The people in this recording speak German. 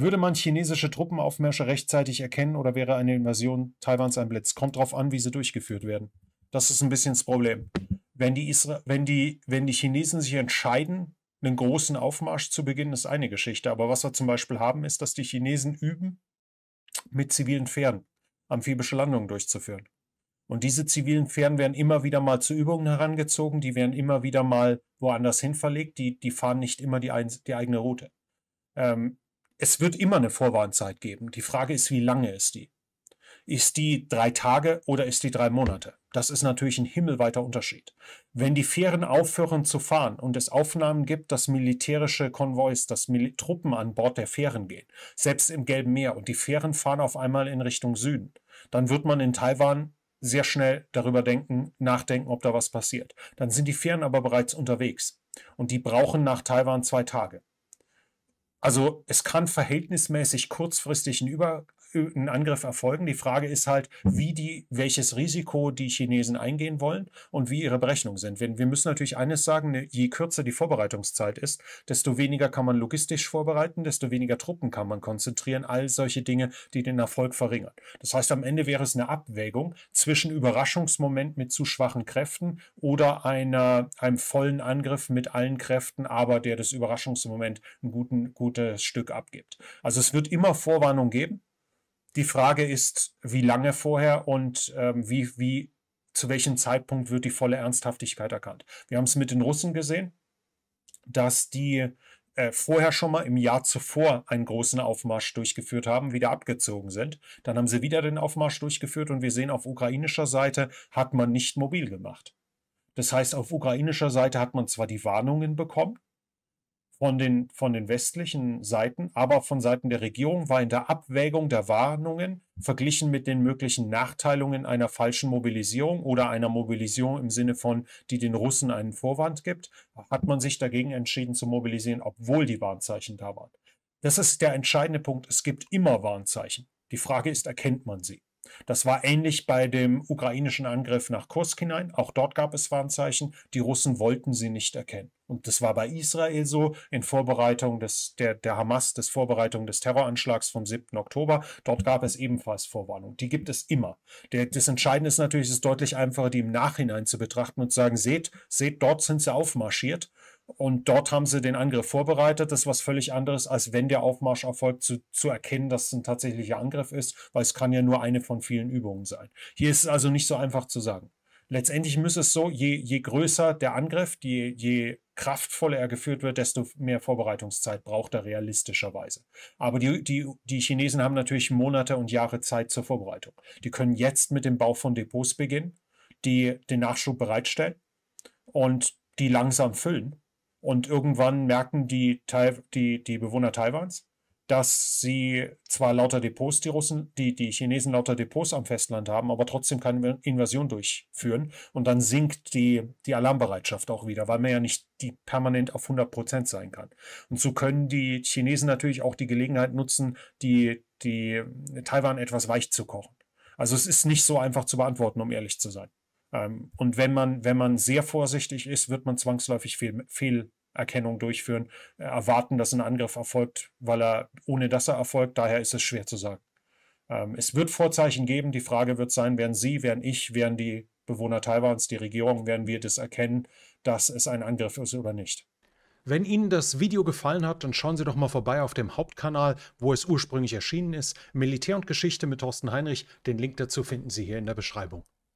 Würde man chinesische Truppenaufmärsche rechtzeitig erkennen oder wäre eine Invasion Taiwans ein Blitz? Kommt drauf an, wie sie durchgeführt werden. Das ist ein bisschen das Problem. Wenn die, Isra wenn die, wenn die Chinesen sich entscheiden, einen großen Aufmarsch zu beginnen, ist eine Geschichte. Aber was wir zum Beispiel haben, ist, dass die Chinesen üben, mit zivilen Pferden amphibische Landungen durchzuführen. Und diese zivilen Pferden werden immer wieder mal zu Übungen herangezogen, die werden immer wieder mal woanders hin verlegt, die, die fahren nicht immer die, ein, die eigene Route. Ähm, es wird immer eine Vorwarnzeit geben. Die Frage ist, wie lange ist die? Ist die drei Tage oder ist die drei Monate? Das ist natürlich ein himmelweiter Unterschied. Wenn die Fähren aufhören zu fahren und es Aufnahmen gibt, dass militärische Konvois, dass Mil Truppen an Bord der Fähren gehen, selbst im Gelben Meer, und die Fähren fahren auf einmal in Richtung Süden, dann wird man in Taiwan sehr schnell darüber denken, nachdenken, ob da was passiert. Dann sind die Fähren aber bereits unterwegs und die brauchen nach Taiwan zwei Tage. Also es kann verhältnismäßig kurzfristig einen Über ein Angriff erfolgen. Die Frage ist halt, wie die, welches Risiko die Chinesen eingehen wollen und wie ihre Berechnungen sind. Wir, müssen natürlich eines sagen, ne, je kürzer die Vorbereitungszeit ist, desto weniger kann man logistisch vorbereiten, desto weniger Truppen kann man konzentrieren, all solche Dinge, die den Erfolg verringern. Das heißt, am Ende wäre es eine Abwägung zwischen Überraschungsmoment mit zu schwachen Kräften oder einer, einem vollen Angriff mit allen Kräften, aber der das Überraschungsmoment ein guten, gutes Stück abgibt. Also es wird immer Vorwarnung geben. Die Frage ist, wie lange vorher und ähm, wie, wie, zu welchem Zeitpunkt wird die volle Ernsthaftigkeit erkannt. Wir haben es mit den Russen gesehen, dass die äh, vorher schon mal im Jahr zuvor einen großen Aufmarsch durchgeführt haben, wieder abgezogen sind. Dann haben sie wieder den Aufmarsch durchgeführt und wir sehen, auf ukrainischer Seite hat man nicht mobil gemacht. Das heißt, auf ukrainischer Seite hat man zwar die Warnungen bekommen, von den, von den westlichen Seiten, aber von Seiten der Regierung war in der Abwägung der Warnungen verglichen mit den möglichen Nachteilungen einer falschen Mobilisierung oder einer Mobilisierung im Sinne von, die den Russen einen Vorwand gibt, hat man sich dagegen entschieden zu mobilisieren, obwohl die Warnzeichen da waren. Das ist der entscheidende Punkt. Es gibt immer Warnzeichen. Die Frage ist, erkennt man sie? Das war ähnlich bei dem ukrainischen Angriff nach Kursk hinein. Auch dort gab es Warnzeichen. Die Russen wollten sie nicht erkennen und das war bei Israel so, in Vorbereitung des, der, der Hamas, des Vorbereitung des Terroranschlags vom 7. Oktober. Dort gab es ebenfalls Vorwarnung. Die gibt es immer. Der, das Entscheidende ist natürlich, es ist deutlich einfacher, die im Nachhinein zu betrachten und zu sagen, seht, seht, dort sind sie aufmarschiert. Und dort haben sie den Angriff vorbereitet. Das ist was völlig anderes, als wenn der Aufmarsch erfolgt, zu, zu erkennen, dass es ein tatsächlicher Angriff ist, weil es kann ja nur eine von vielen Übungen sein. Hier ist es also nicht so einfach zu sagen. Letztendlich müsste es so, je, je größer der Angriff, je, je kraftvoller er geführt wird, desto mehr Vorbereitungszeit braucht er realistischerweise. Aber die, die, die Chinesen haben natürlich Monate und Jahre Zeit zur Vorbereitung. Die können jetzt mit dem Bau von Depots beginnen, die den Nachschub bereitstellen und die langsam füllen. Und irgendwann merken die, die, die Bewohner Taiwans, dass sie zwar lauter Depots, die Russen, die, die Chinesen lauter Depots am Festland haben, aber trotzdem keine Invasion durchführen. Und dann sinkt die, die Alarmbereitschaft auch wieder, weil man ja nicht die permanent auf 100 Prozent sein kann. Und so können die Chinesen natürlich auch die Gelegenheit nutzen, die, die Taiwan etwas weich zu kochen. Also es ist nicht so einfach zu beantworten, um ehrlich zu sein. Ähm, und wenn man, wenn man sehr vorsichtig ist, wird man zwangsläufig Fehl, Fehl Erkennung durchführen, äh, erwarten, dass ein Angriff erfolgt, weil er ohne dass er erfolgt, daher ist es schwer zu sagen. Ähm, es wird Vorzeichen geben, die Frage wird sein, werden Sie, werden ich, werden die Bewohner Taiwans, die Regierung, werden wir das erkennen, dass es ein Angriff ist oder nicht. Wenn Ihnen das Video gefallen hat, dann schauen Sie doch mal vorbei auf dem Hauptkanal, wo es ursprünglich erschienen ist. Militär und Geschichte mit Thorsten Heinrich. Den Link dazu finden Sie hier in der Beschreibung.